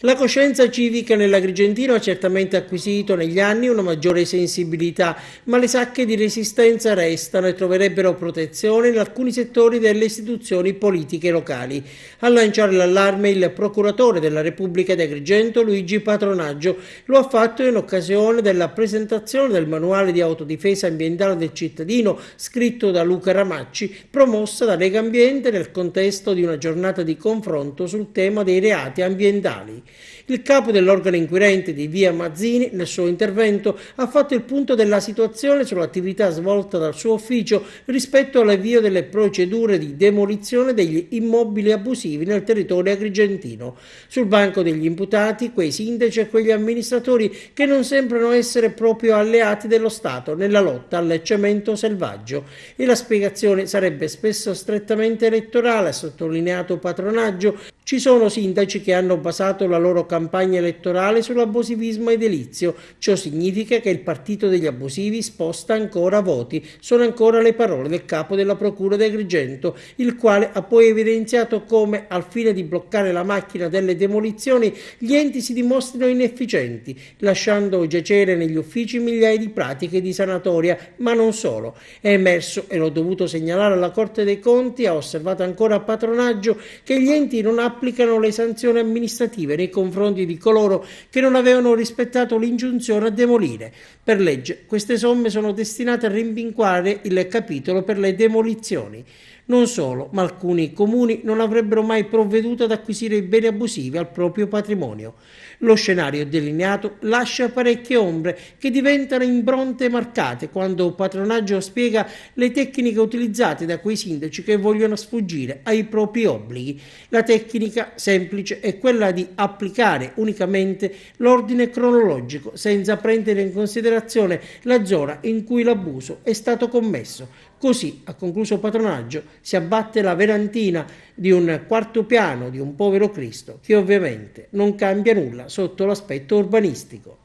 La coscienza civica nell'Agrigentino ha certamente acquisito negli anni una maggiore sensibilità, ma le sacche di resistenza restano e troverebbero protezione in alcuni settori delle istituzioni politiche locali. A lanciare l'allarme il procuratore della Repubblica di Agrigento Luigi Patronaggio lo ha fatto in occasione della presentazione del manuale di autodifesa ambientale del cittadino scritto da Luca Ramacci, promossa da Lega Ambiente nel contesto di una giornata di confronto sul tema dei reati ambientali. Il capo dell'organo inquirente di Via Mazzini, nel suo intervento, ha fatto il punto della situazione sull'attività svolta dal suo ufficio rispetto all'avvio delle procedure di demolizione degli immobili abusivi nel territorio agrigentino. Sul banco degli imputati, quei sindaci e quegli amministratori che non sembrano essere proprio alleati dello Stato nella lotta al cemento selvaggio. E la spiegazione sarebbe spesso strettamente elettorale, ha sottolineato Patronaggio. Ci sono sindaci che hanno basato la loro campagna elettorale sull'abusivismo edilizio. Ciò significa che il partito degli abusivi sposta ancora voti. Sono ancora le parole del capo della procura di Agrigento, il quale ha poi evidenziato come, al fine di bloccare la macchina delle demolizioni, gli enti si dimostrino inefficienti, lasciando giacere negli uffici migliaia di pratiche di sanatoria, ma non solo. È emerso, e l'ho dovuto segnalare alla Corte dei Conti, ha osservato ancora a patronaggio, che gli enti non applicano le sanzioni amministrative nei confronti di coloro che non avevano rispettato l'ingiunzione a demolire. Per legge queste somme sono destinate a rimpinquare il capitolo per le demolizioni. Non solo, ma alcuni comuni non avrebbero mai provveduto ad acquisire i beni abusivi al proprio patrimonio. Lo scenario delineato lascia parecchie ombre che diventano impronte marcate quando patronaggio spiega le tecniche utilizzate da quei sindaci che vogliono sfuggire ai propri obblighi. La tecnica semplice è quella di applicare unicamente l'ordine cronologico senza prendere in considerazione la zona in cui l'abuso è stato commesso, Così, a concluso Patronaggio, si abbatte la velantina di un quarto piano di un povero Cristo che ovviamente non cambia nulla sotto l'aspetto urbanistico.